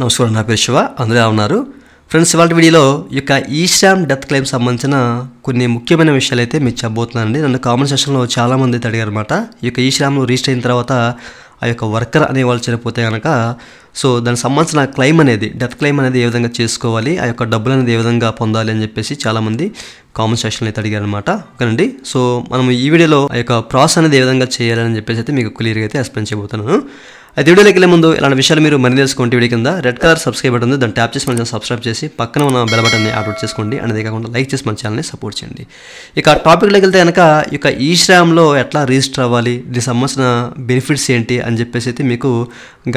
నమస్కారం నా పేరు శివ అందరూ ఉన్నారు ఫ్రెండ్స్ ఇవాళ వీడియోలో ఈ యొక్క ఈశ్రామ్ డెత్ క్లెయిమ్ సంబంధించిన కొన్ని ముఖ్యమైన విషయాలు అయితే మీకు చెప్పబోతున్నానండి నన్ను కామెంట్ సెక్షన్లో చాలామంది అయితే అడిగారు అనమాట ఈ యొక్క ఈశ్రామ్లో రిజిస్టర్ అయిన తర్వాత ఆ యొక్క వర్కర్ అనే వాళ్ళు చనిపోతే కనుక సో దానికి సంబంధించిన క్లెయిమ్ అనేది డెత్ క్లెయిమ్ అనేది ఏ విధంగా చేసుకోవాలి ఆ యొక్క డబ్బులు అనేది ఏ విధంగా పొందాలి అని చెప్పేసి చాలామంది కామెంట్ సెక్షన్లో అయితే అడిగారు అనమాట ఓకేనండి సో మనం ఈ వీడియోలో ఆ యొక్క ప్రాసెస్ అనేది ఏ విధంగా చేయాలని చెప్పేసి అయితే మీకు క్లియర్గా అయితే ఎక్స్ప్లెయిన్ చేయబోతున్నాను అయితే వీడియోలోకి వెళ్ళే ముందు ఇలాంటి విషయాలు మీరు మరిన్ని తెలుసుకోండి వీడియో కింద రెడ్ కలర్ సబ్స్క్రైబ్ బటన్ ఉంది దాన్ని ట్యాప్ చేసి మంచిగా సబ్స్క్రైబ్ చేసి పక్కన మన బెల్ బటన్ని యాక్టివేట్ చేసుకోండి అనేది కాకుండా లైక్ చేసి మన ఛానల్ని సపోర్ట్ చేయండి ఇక టాపిక్లోకి వెళ్తే కనుక ఇక ఈ శ్రామ్లో ఎట్లా రిజిస్టర్ అవ్వాలి దీనికి సంబంధించిన బెనిఫిట్స్ ఏంటి అని చెప్పేసి అయితే మీకు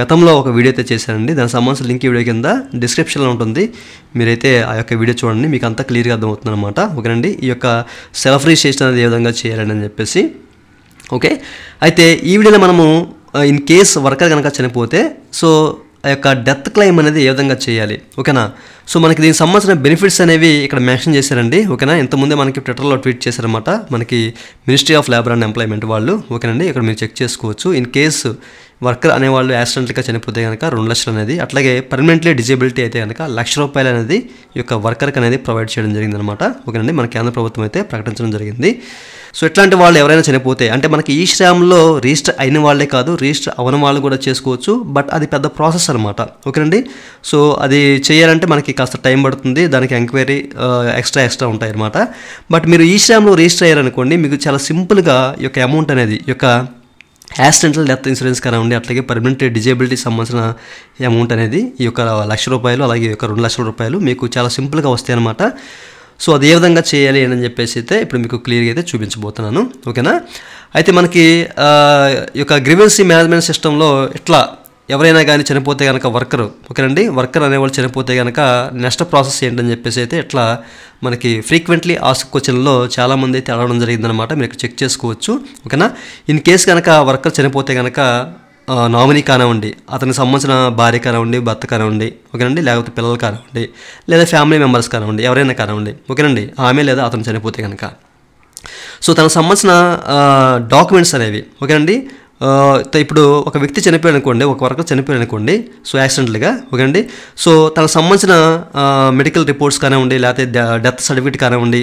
గతంలో ఒక వీడియో అయితే చేశానండి దానికి సంబంధించిన లింక్ వీడియో కింద డిస్క్రిప్షన్లో ఉంటుంది మీరైతే ఆ యొక్క వీడియో చూడండి మీకు అంతా క్లియర్గా అర్థమవుతుంది అనమాట ఓకేనండి ఈ యొక్క సెల్ఫ్ రిజిస్ట్రేషన్ అనేది ఏ విధంగా చేయాలని అని చెప్పేసి ఓకే అయితే ఈ వీడియోలో మనము ఇన్ కేస్ వర్కర్ కనుక చనిపోతే సో ఆ యొక్క డెత్ క్లెయిమ్ అనేది ఏ విధంగా చేయాలి ఓకేనా సో మనకి దీనికి సంబంధించిన బెనిఫిట్స్ అనేవి ఇక్కడ మెన్షన్ చేశారండి ఓకేనా ఇంతకుముందే మనకి ట్విట్టర్లో ట్వీట్ చేశారనమాట మనకి ministry of labour and employment వాళ్ళు ఓకేనండి ఇక్కడ మీరు చెక్ చేసుకోవచ్చు ఇన్ కేసు వర్కర్ అనేవాళ్ళు యాక్సిడెంట్గా చనిపోతే కనుక రెండు లక్షలు అనేది అట్లాగే పర్మనెంట్లీ డిజేబిలిటీ అయితే కనుక లక్ష రూపాయలు అనేది ఈ యొక్క వర్కర్కి అనేది ప్రొవైడ్ చేయడం జరిగిందనమాట ఓకేనండి మన కేంద్ర ప్రభుత్వం అయితే ప్రకటించడం జరిగింది సో ఇట్లాంటి వాళ్ళు ఎవరైనా చనిపోతే అంటే మనకి ఈ శ్రామ్లో రిజిస్టర్ అయిన వాళ్ళే కాదు రిజిస్టర్ అవని వాళ్ళు కూడా చేసుకోవచ్చు బట్ అది పెద్ద ప్రాసెస్ అనమాట ఓకేనండి సో అది చేయాలంటే మనకి కాస్త టైం పడుతుంది దానికి ఎంక్వైరీ ఎక్స్ట్రా ఎక్స్ట్రా ఉంటాయి అనమాట బట్ మీరు ఈ శ్రామ్లో రిజిస్టర్ అయ్యారనుకోండి మీకు చాలా సింపుల్గా ఈ యొక్క అమౌంట్ అనేది యొక్క యాక్సిడెంటల్ డెత్ ఇన్సూరెన్స్ కానివ్వండి అట్లాగే పర్మనెంట్ డిజేబిలిటీ సంబంధించిన అమౌంట్ అనేది ఈ యొక్క లక్ష రూపాయలు అలాగే ఈ యొక్క రెండు లక్షల రూపాయలు మీకు చాలా సింపుల్గా వస్తాయి అనమాట సో అది ఏ విధంగా చేయాలి అని చెప్పేసి అయితే ఇప్పుడు మీకు క్లియర్గా అయితే చూపించబోతున్నాను ఓకేనా అయితే మనకి ఈ యొక్క గ్రీవెన్సీ మేనేజ్మెంట్ సిస్టంలో ఇట్లా ఎవరైనా కానీ చనిపోతే కనుక వర్కరు ఓకేనండి వర్కర్ అనేవాళ్ళు చనిపోతే కనుక నెక్స్ట్ ప్రాసెస్ ఏంటని చెప్పేసి అయితే ఇట్లా మనకి ఫ్రీక్వెంట్లీ ఆస్క్ క్వశ్చన్లో చాలామంది అయితే అడగడం జరిగిందనమాట మీరు చెక్ చేసుకోవచ్చు ఓకేనా ఇన్ కేసు కనుక వర్కర్ చనిపోతే కనుక నామినీ కానివ్వండి అతనికి సంబంధించిన భార్య కానివ్వండి భర్త కానివ్వండి ఓకేనండి లేకపోతే పిల్లలు కానివ్వండి లేదా ఫ్యామిలీ మెంబర్స్ కానివ్వండి ఎవరైనా కానివ్వండి ఓకేనండి ఆమె లేదా అతను చనిపోతే కనుక సో తనకు సంబంధించిన డాక్యుమెంట్స్ అనేవి ఓకేనండి ఇప్పుడు ఒక వ్యక్తి చనిపోయాడు అనుకోండి ఒక వరకు చనిపోయాడు అనుకోండి సో యాక్సిడెంట్లుగా ఓకేనండి సో తనకు సంబంధించిన మెడికల్ రిపోర్ట్స్ కానివ్వండి లేకపోతే డెత్ సర్టిఫికేట్ కానివ్వండి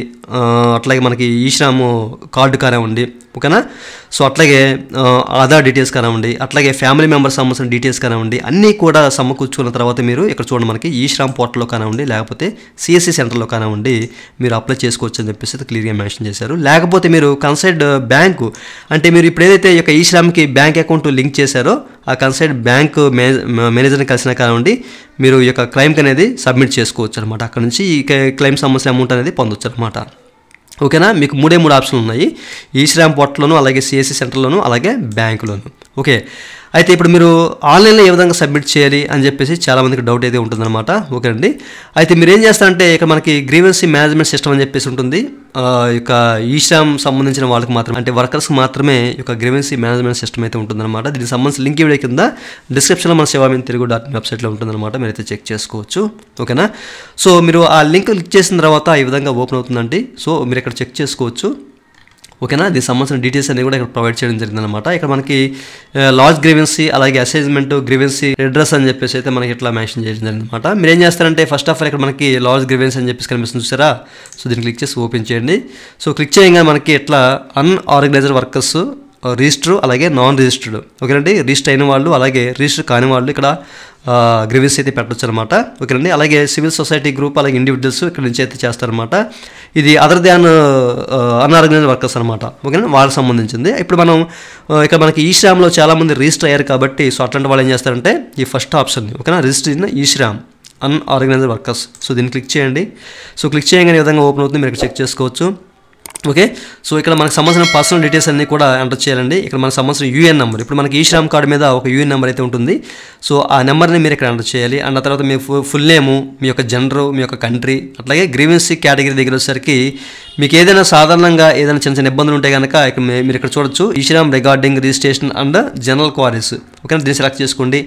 అట్లాగే మనకి ఈశ్రాము కార్డు కానివ్వండి ఓకేనా సో అట్లాగే ఆధార్ డీటెయిల్స్ కానివ్వండి అట్లాగే ఫ్యామిలీ మెంబర్స్ సంబంధించిన డీటెయిల్స్ కానివ్వండి అన్నీ కూడా సమకూర్చుకున్న తర్వాత మీరు ఇక్కడ చూడండి మనకి ఈ శ్రామ్ పోర్టల్లో కానివ్వండి లేకపోతే సిఎస్సి సెంటర్లో కానివ్వండి మీరు అప్లై చేసుకోవచ్చు అని చెప్పేసి క్లియర్గా మెన్షన్ చేశారు లేకపోతే మీరు కన్సైడ్ బ్యాంకు అంటే మీరు ఇప్పుడు ఏదైతే యొక్క ఈ శ్రామ్కి బ్యాంక్ అకౌంట్ లింక్ చేశారో ఆ కన్సైడ్ బ్యాంక్ మేనేజర్ని కలిసిన కానివ్వండి మీరు ఈ యొక్క క్లైమ్కి అనేది సబ్మిట్ చేసుకోవచ్చు అనమాట అక్కడ నుంచి ఈ క్లైమ్ సమస్య అమౌంట్ అనేది పొందొచ్చు అనమాట ఓకేనా మీకు మూడే మూడు ఆప్షన్లు ఉన్నాయి ఈ శ్రామ్ పోర్టల్లోను అలాగే సిఎస్సి సెంటర్లోను అలాగే బ్యాంకులోను ఓకే అయితే ఇప్పుడు మీరు ఆన్లైన్లో ఏ విధంగా సబ్మిట్ చేయాలి అని చెప్పేసి చాలామందికి డౌట్ అయితే ఉంటుందన్నమాట ఓకే అండి అయితే మీరు ఏం చేస్తారంటే ఇక మనకి గ్రీవెన్సీ మేనేజ్మెంట్ సిస్టమ్ అని చెప్పేసి ఉంటుంది యొక్క ఈశ్రామ్ సంబంధించిన వాళ్ళకి మాత్రమే అంటే వర్కర్స్కి మాత్రమే యొక్క గ్రీవెన్సీ మేనేజ్మెంట్ సిస్టమ్ అయితే ఉంటుందన్నమాట దీనికి సంబంధించి లింక్ ఇవ్వడే కింద డిస్క్రిప్షన్లో మన శివామి తెలుగు డాట్ వెబ్సైట్లో ఉంటుందన్నమాట మీరు అయితే చెక్ చేసుకోవచ్చు ఓకేనా సో మీరు ఆ లింక్ క్లిక్ చేసిన తర్వాత ఈ విధంగా ఓపెన్ అవుతుందండి సో మీరు ఇక్కడ చెక్ చేసుకోవచ్చు ఓకేనా దీనికి సంబంధించిన డీటెయిల్స్ అన్ని కూడా ఇక్కడ ప్రొవైడ్ చేయడం జరిగిందనమాట ఇక్కడ మనకి లార్జ్ గ్రీవెన్సీ అలాగే అసైజ్మెంట్ గ్రీవెన్సీ అడ్రస్ అని చెప్పేసి అయితే మనకి ఇట్లా మెన్షన్ చేయడం జరిగిందనమాట మీరు ఏం చేస్తారంటే ఫస్ట్ ఆఫ్ ఆల్ ఇక్కడ మనకి లార్జ్ గ్రీవెన్స్ అని చెప్పేసి కనిపిస్తుంది చూసారా సో దీన్ని క్లిక్ చేసి ఓపెన్ చేయండి సో క్లిక్ చేయగా మనకి ఇట్లా అన్ఆర్గనైజర్ వర్కర్స్ రిజిస్టర్ అలాగే నాన్ రిజిస్టర్డ్ ఓకేనండి రిజిస్టర్ అయిన వాళ్ళు అలాగే రిజిస్టర్ కాని వాళ్ళు ఇక్కడ గ్రీవెన్స్ అయితే పెట్టచ్చు అనమాట ఓకేనండి అలాగే సివిల్ సొసైటీ గ్రూప్ అలాగే ఇండివిజువల్స్ ఇక్కడ నుంచి అయితే చేస్తారనమాట ఇది అదర్ దాన్ అన్ఆర్గనైజ్ వర్కర్స్ అనమాట ఓకేనా వాళ్ళకి సంబంధించింది ఇప్పుడు మనం ఇక్కడ మనకి ఈ శ్రామ్లో చాలామంది రిజిస్టర్ అయ్యారు కాబట్టి సో అట్లాంటి వాళ్ళు ఏం చేస్తారంటే ఈ ఫస్ట్ ఆప్షన్ ఓకేనా register in E Shram unorganised workers so దీన్ని క్లిక్ చేయండి సో క్లిక్ చేయగానే విధంగా ఓపెన్ అవుతుంది మీరు చెక్ చేసుకోవచ్చు ఓకే సో ఇక్కడ మనకు సంబంధించిన పర్సనల్ డీటెయిల్స్ అన్నీ కూడా ఎంటర్ చేయాలండి ఇక్కడ మనకు సంబంధించిన యూఎన్ నెంబర్ ఇప్పుడు మనకి ఈశ్రామ్ కార్డు మీద ఒక యూఎన్ నెంబర్ అయితే ఉంటుంది సో ఆ నెంబర్ని మీరు ఇక్కడ ఎంటర్ చేయాలి అండ్ ఆ తర్వాత మీ ఫుల్ నేము మీ యొక్క జనరు మీ యొక్క కంట్రీ అట్లాగే గ్రీవెన్సీ కేటగిరీ దగ్గర వచ్చేసరికి మీకు ఏదైనా సాధారణంగా ఏదైనా చిన్న చిన్న ఇబ్బందులు ఉంటే కనుక ఇక్కడ మీరు ఇక్కడ చూడొచ్చు eShram regarding registration and general queries ఓకేనా దీన్ని సెలెక్ట్ చేసుకోండి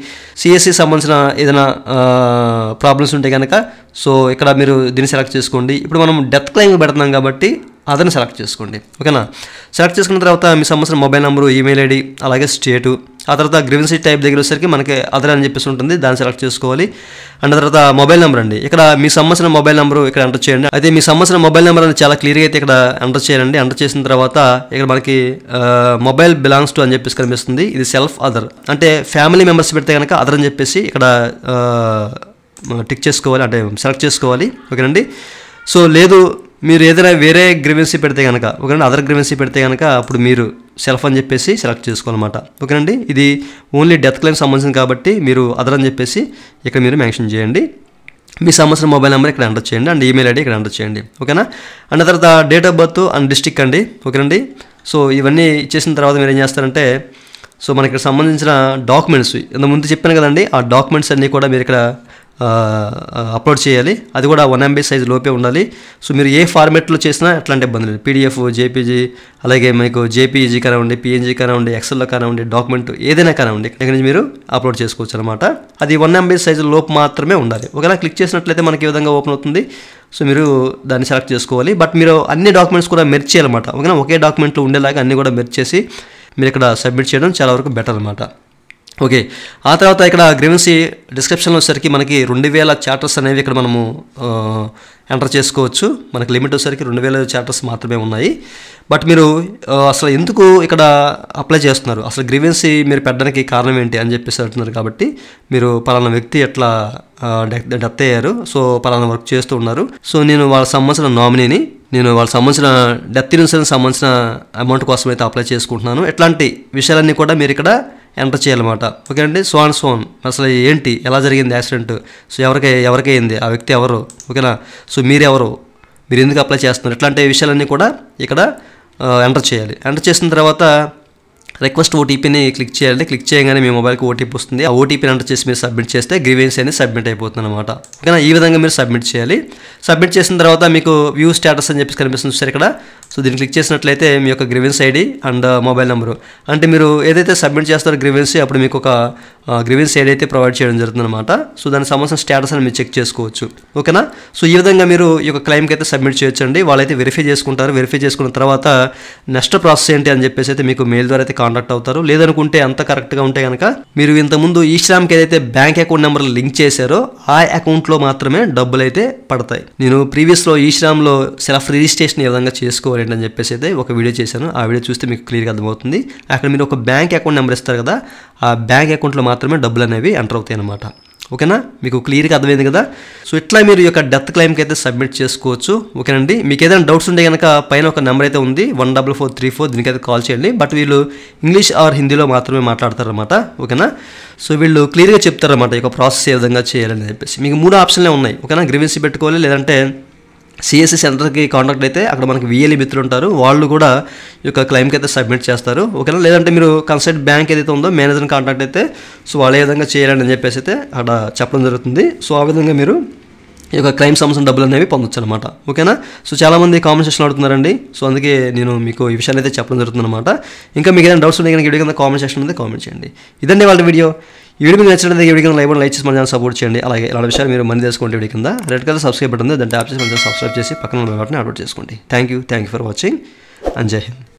సిఎస్సి సంబంధించిన ఏదైనా ప్రాబ్లమ్స్ ఉంటే కనుక సో ఇక్కడ మీరు దీన్ని సెలెక్ట్ చేసుకోండి ఇప్పుడు మనం డెత్ క్లెయిమ్ పెడుతున్నాం కాబట్టి అతను సెలెక్ట్ చేసుకోండి ఓకేనా సెలెక్ట్ చేసుకున్న తర్వాత మీ సంవత్సరం మొబైల్ నెంబరు ఈమెయిల్ ఐడి అలాగే స్టేటు ఆ తర్వాత గ్రీవెన్సీ టైప్ దగ్గర వచ్చేసరికి మనకి అదర్ అని చెప్పేసి ఉంటుంది దాన్ని సెలెక్ట్ చేసుకోవాలి అండ్ తర్వాత మొబైల్ నెంబర్ అండి ఇక్కడ మీ సంబంధించిన మొబైల్ నెంబర్ ఇక్కడ ఎంటర్ చేయండి అయితే మీ సంబంధించిన మొబైల్ నెంబర్ అనేది చాలా క్లియర్గా అయితే ఇక్కడ ఎంటర్ చేయండి ఎంటర్ చేసిన తర్వాత ఇక్కడ మనకి మొబైల్ బిలాంగ్స్ టు అని చెప్పేసి కనిపిస్తుంది ఇది సెల్ఫ్ అదర్ అంటే ఫ్యామిలీ మెంబర్స్ పెడితే కనుక అదర్ అని చెప్పేసి ఇక్కడ టిక్ చేసుకోవాలి అంటే సెలెక్ట్ చేసుకోవాలి ఓకేనండి సో లేదు మీరు ఏదైనా వేరే గ్రీవెన్సీ పెడితే కనుక అండి అదర్ గ్రీవెన్సీ పెడితే కనుక అప్పుడు మీరు సెల్ఫ్ అని చెప్పేసి సెలెక్ట్ చేసుకోవాలన్నమాట ఓకేనండి ఇది ఓన్లీ డెత్ క్లెయిమ్ సంబంధించింది కాబట్టి మీరు అదర్ అని చెప్పేసి ఇక్కడ మీరు మెన్షన్ చేయండి మీ సంబంధించిన మొబైల్ నెంబర్ ఇక్కడ ఎంటర్ చేయండి అండ్ ఈమెయిల్ ఐడి ఇక్కడ ఎంటర్ చేయండి ఓకేనా అండ్ తర్వాత date of birth and district అండి ఓకేనండి సో ఇవన్నీ ఇచ్చేసిన తర్వాత మీరు ఏం చేస్తారంటే సో మనకి సంబంధించిన డాక్యుమెంట్స్ ఇంత ముందు చెప్పాను కదండి ఆ డాక్యుమెంట్స్ అన్నీ కూడా మీరు ఇక్కడ అప్లోడ్ చేయాలి అది కూడా వన్ ఎంబీ సైజ్ లోపే ఉండాలి సో మీరు ఏ ఫార్మేట్లో చేసినా అట్లాంటి ఇబ్బంది లేదు పీడిఎఫ్ జేపీజీ అలాగే మీకు జేపీఈజీ కానివ్వండి పిఎన్జీ కానివ్వండి ఎక్సెల్లో కానివ్వండి డాక్యుమెంట్ ఏదైనా కానివ్వండి ఇక్కడ నుంచి మీరు అప్లోడ్ చేసుకోవచ్చు అనమాట అది వన్ ఎంబీ సైజు లోపు మాత్రమే ఉండాలి ఒకవేళ క్లిక్ చేసినట్లయితే మనకి ఈ విధంగా ఓపెన్ అవుతుంది సో మీరు దాన్ని సెలెక్ట్ చేసుకోవాలి బట్ మీరు అన్ని డాక్యుమెంట్స్ కూడా మెర్చ్ చేయాలన్నమాట ఓకేనా ఒకే డాక్యుమెంట్లో ఉండేలాగా అన్నీ కూడా మెర్చ్ చేసి మీరు ఇక్కడ సబ్మిట్ చేయడం చాలా వరకు బెటర్ అనమాట ఓకే ఆ తర్వాత ఇక్కడ గ్రీవెన్సీ డిస్క్రిప్షన్లో వచ్చేసరికి మనకి రెండు వేల చాప్టర్స్ అనేవి ఇక్కడ మనము ఎంటర్ చేసుకోవచ్చు మనకి లిమిట్ వచ్చేసరికి రెండు వేల చాప్టర్స్ మాత్రమే ఉన్నాయి బట్ మీరు అసలు ఎందుకు ఇక్కడ అప్లై చేస్తున్నారు అసలు గ్రీవెన్సీ మీరు పెట్టడానికి కారణం ఏంటి అని చెప్పేసి అంటున్నారు కాబట్టి మీరు పలానా వ్యక్తి ఎట్లా డెత్ అయ్యారు సో పలానా వర్క్ చేస్తూ ఉన్నారు సో నేను వాళ్ళకి సంబంధించిన నామినీని నేను వాళ్ళకి సంబంధించిన డెత్ ఇన్సూరెన్స్ సంబంధించిన అమౌంట్ కోసం అయితే అప్లై చేసుకుంటున్నాను ఇట్లాంటి విషయాలన్నీ కూడా మీరు ఇక్కడ ఎంటర్ చేయాలన్నమాట ఓకే అండి స్వాన్ సోన్ అసలు ఏంటి ఎలా జరిగింది యాక్సిడెంట్ సో ఎవరికి ఎవరికైంది ఆ వ్యక్తి ఎవరు ఓకేనా సో మీరెవరు మీరు ఎందుకు అప్లై చేస్తున్నారు ఇట్లాంటి విషయాలన్నీ కూడా ఇక్కడ ఎంటర్ చేయాలి ఎంటర్ చేసిన తర్వాత రిక్వెస్ట్ ఓటీపీని క్లిక్ చేయాలి క్లిక్ చేయగానే మీ మొబైల్కి ఓటీపీ వస్తుంది ఆ ఓటీపీని ఎంటర్ చేసి మీరు సబ్మిట్ చేస్తే గ్రీవెన్స్ అనేది సబ్మిట్ అయిపోతుంది అనమాట ఓకేనా ఈ విధంగా మీరు సబ్మిట్ చేయాలి సబ్మిట్ చేసిన తర్వాత మీకు వ్యూ స్టేటస్ అని చెప్పేసి కనిపిస్తుంది సార్ ఇక్కడ సో దీన్ని క్లిక్ చేసినట్లయితే మీ యొక్క grievance ID and mobile number అంటే మీరు ఏదైతే సబ్మిట్ చేస్తారో గ్రివెన్స్ అప్పుడు మీకు ఒక గ్రివెన్స్ uh, ఐడి అయితే ప్రొవైడ్ చేయడం జరుగుతుందన్నమాట సో దానికి సంబంధించిన స్టేటస్ అని మీరు చెక్ చేసుకోవచ్చు ఓకేనా సో ఈ విధంగా మీరు ఈ యొక్క క్లైమ్కి అయితే సబ్మిట్ చేయొచ్చండి వాళ్ళైతే వెరిఫై చేసుకుంటారు వెరిఫై చేసుకున్న తర్వాత నెక్స్ట్ ప్రాసెస్ ఏంటి అని చెప్పేసి అయితే మీకు మెయిల్ ద్వారా అయితే కాంటాక్ట్ అవుతారు లేదనుకుంటే అంత కరెక్ట్గా ఉంటే కనుక మీరు ఇంతకుముందు ఈ శ్రామ్కి ఏదైతే బ్యాంక్ అకౌంట్ నెంబర్ లింక్ చేశారో ఆ అకౌంట్లో మాత్రమే డబ్బులు అయితే పడతాయి నేను ప్రీవియస్లో ఈ శ్రామ్లో సెల్ఫ్ రిజిస్ట్రేషన్ ఏ విధంగా చేసుకోవాలి రేట్ అని చెప్పేసి అయితే ఒక వీడియో చేశాను ఆ వీడియో చూస్తే మీకు క్లియర్గా అర్థమవుతుంది అక్కడ మీరు ఒక బ్యాంక్ అకౌంట్ నెంబర్ ఇస్తారు కదా ఆ బ్యాంక్ అకౌంట్లో మాత్రమే డబ్బులు అనేవి ఎంటర్ అవుతాయి అన్నమాట ఓకేనా మీకు క్లియర్గా అర్థమైంది కదా సో ఇట్లా మీరు యొక్క డెత్ క్లెయిమ్కి అయితే సబ్మిట్ చేసుకోవచ్చు ఓకేనండి మీకు ఏదైనా డౌట్స్ ఉంటే కనుక పైన ఒక నెంబర్ అయితే ఉంది one double four three four దీనికైతే కాల్ చేయండి బట్ వీళ్ళు ఇంగ్లీష్ ఆర్ హిందీలో మాత్రమే మాట్లాడతారనమాట ఓకేనా సో వీళ్ళు క్లియర్గా చెప్తారన్నమాట ఈ యొక్క ప్రాసెస్ ఏ విధంగా చేయాలని చెప్పేసి మీకు మూడు ఆప్షన్లే ఉన్నాయి ఓకేనా గ్రివెన్సీ పెట్టుకోవాలి లేదంటే సిఎస్సి సెంటర్కి కాంటాక్ట్ అయితే అక్కడ మనకి విఎల్ఈ e మిత్రులు ఉంటారు వాళ్ళు కూడా ఈ యొక్క క్లైమ్కి అయితే సబ్మిట్ చేస్తారు ఓకేనా లేదంటే మీరు కన్సల్ట్ బ్యాంక్ ఏదైతే ఉందో మేనేజర్ని కాంటాక్ట్ అయితే సో వాళ్ళు ఏ విధంగా చేయాలని చెప్పేసి అయితే అక్కడ చెప్పడం జరుగుతుంది సో ఆ విధంగా మీరు ఈ యొక్క క్లైమ్ సంబంధించిన డబ్బులు అనేవి పొందొచ్చు అనమాట ఓకేనా సో చాలామంది కామెంట్ సెషన్ అడుగుతున్నారండి సో అందుకే నేను మీకు ఈ విషయాన్ని అయితే చెప్పడం జరుగుతుంది అనమాట ఇంకా మీకు ఏదైనా డౌట్స్ ఉన్నాయి కనుక వీడియో కింద కామెంట్ సెక్షన్ ఉంది కామెంట్ చేయండి ఇదండి వాళ్ళ వీడియో ఈ వీడియో మీకు నచ్చినట్లయితే ఈ వీడియో లైక్ బటన్ లైక్ చేసి మన సపోర్ట్ చేయండి అలాగే ఇలాంటి విషయాలు మీరు మనీ తెలుసుకోండి వీడియో కింద రెడ్ కలర్ సబ్స్క్రైబ్ బటన్ దాన్ని ట్యాప్ చేసి మన సబ్స్క్రైబ్ చేసి పక్కన ఉన్న వాటిని అప్లోడ్ చేసుకోండి thank you thank you for watching and Jai Hind